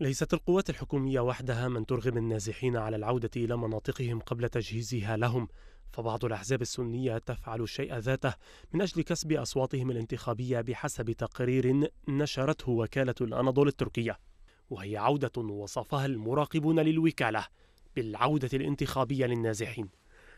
ليست القوات الحكومية وحدها من ترغب النازحين على العودة إلى مناطقهم قبل تجهيزها لهم، فبعض الأحزاب السنية تفعل الشيء ذاته من أجل كسب أصواتهم الانتخابية بحسب تقرير نشرته وكالة الأناضول التركية، وهي عودة وصفها المراقبون للوكالة بالعودة الانتخابية للنازحين.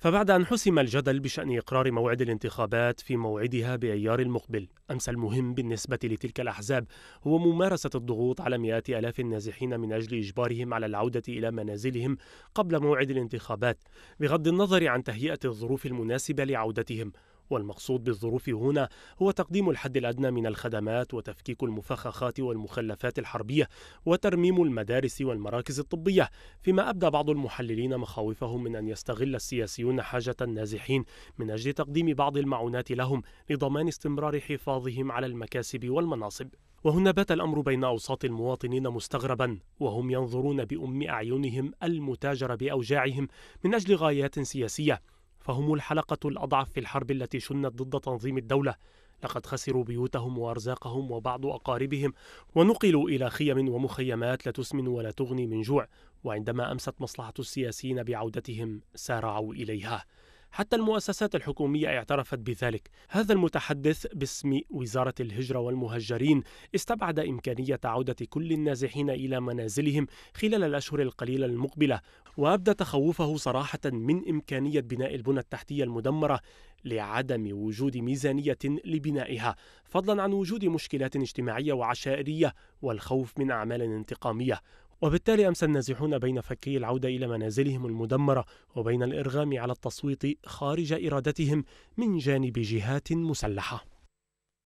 فبعد أن حسم الجدل بشأن إقرار موعد الانتخابات في موعدها بأيار المقبل أمس المهم بالنسبة لتلك الأحزاب هو ممارسة الضغوط على مئات ألاف النازحين من أجل إجبارهم على العودة إلى منازلهم قبل موعد الانتخابات بغض النظر عن تهيئة الظروف المناسبة لعودتهم والمقصود بالظروف هنا هو تقديم الحد الأدنى من الخدمات وتفكيك المفخخات والمخلفات الحربية وترميم المدارس والمراكز الطبية فيما أبدى بعض المحللين مخاوفهم من أن يستغل السياسيون حاجة النازحين من أجل تقديم بعض المعونات لهم لضمان استمرار حفاظهم على المكاسب والمناصب وهنا بات الأمر بين أوساط المواطنين مستغربا وهم ينظرون بأم أعينهم المتاجر بأوجاعهم من أجل غايات سياسية فهم الحلقة الأضعف في الحرب التي شنت ضد تنظيم الدولة لقد خسروا بيوتهم وأرزاقهم وبعض أقاربهم ونقلوا إلى خيم ومخيمات لا تسمن ولا تغني من جوع وعندما أمست مصلحة السياسيين بعودتهم سارعوا إليها حتى المؤسسات الحكومية اعترفت بذلك هذا المتحدث باسم وزارة الهجرة والمهجرين استبعد إمكانية عودة كل النازحين إلى منازلهم خلال الأشهر القليلة المقبلة وأبدى تخوفه صراحة من إمكانية بناء البنى التحتية المدمرة لعدم وجود ميزانية لبنائها فضلا عن وجود مشكلات اجتماعية وعشائرية والخوف من أعمال انتقامية وبالتالي أمسى النازحون بين فكي العودة إلى منازلهم المدمرة وبين الإرغام على التصويت خارج إرادتهم من جانب جهات مسلحة